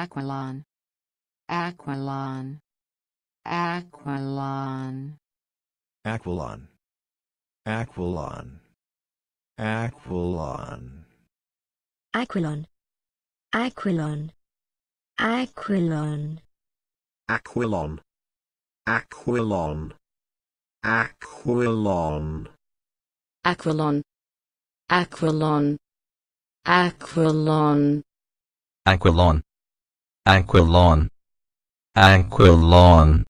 Aquilon Aquilon Aquilon Aquilon Aquilon Aquilon Aquilon Aquilon Aquilon Aquilon Aquilon Aquilon Aquilon Aquilon Aquilon Aquilon Aquilon. Aquilon.